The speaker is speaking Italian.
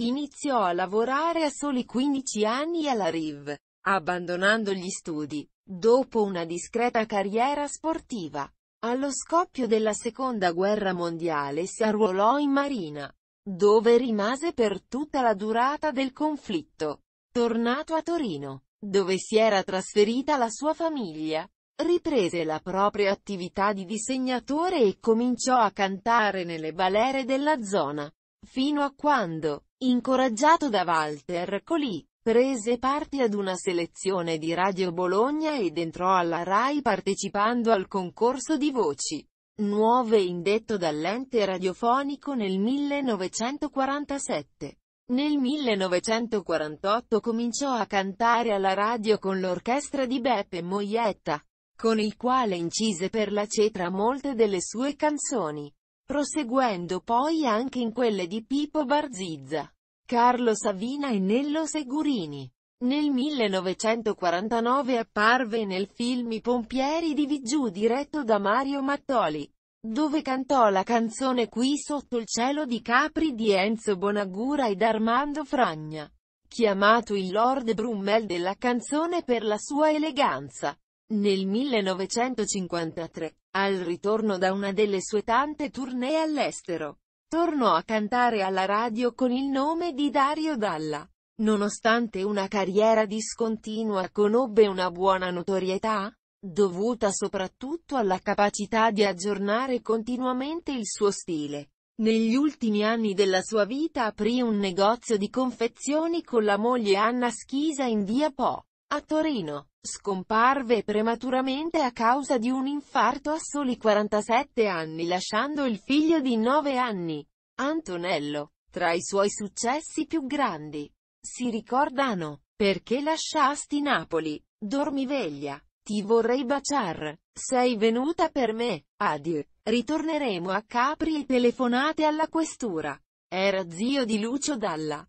Iniziò a lavorare a soli 15 anni alla Riv, abbandonando gli studi, dopo una discreta carriera sportiva. Allo scoppio della seconda guerra mondiale si arruolò in marina, dove rimase per tutta la durata del conflitto. Tornato a Torino, dove si era trasferita la sua famiglia, riprese la propria attività di disegnatore e cominciò a cantare nelle balere della zona, fino a quando, Incoraggiato da Walter Colì, prese parte ad una selezione di Radio Bologna ed entrò alla RAI partecipando al concorso di voci nuove indetto dall'ente radiofonico nel 1947. Nel 1948 cominciò a cantare alla radio con l'orchestra di Beppe Moietta, con il quale incise per la cetra molte delle sue canzoni proseguendo poi anche in quelle di Pippo Barzizza, Carlo Savina e Nello Segurini. Nel 1949 apparve nel film I pompieri di Viggiù diretto da Mario Mattoli, dove cantò la canzone Qui sotto il cielo di Capri di Enzo Bonagura ed Armando Fragna, chiamato il Lord Brummel della canzone per la sua eleganza. Nel 1953, al ritorno da una delle sue tante tournée all'estero, tornò a cantare alla radio con il nome di Dario Dalla. Nonostante una carriera discontinua conobbe una buona notorietà, dovuta soprattutto alla capacità di aggiornare continuamente il suo stile. Negli ultimi anni della sua vita aprì un negozio di confezioni con la moglie Anna Schisa in via Po. A Torino, scomparve prematuramente a causa di un infarto a soli 47 anni lasciando il figlio di 9 anni, Antonello. Tra i suoi successi più grandi, si ricordano, perché lasciasti Napoli, dormiveglia, ti vorrei baciar, sei venuta per me, adieu, ritorneremo a Capri e telefonate alla questura. Era zio di Lucio Dalla.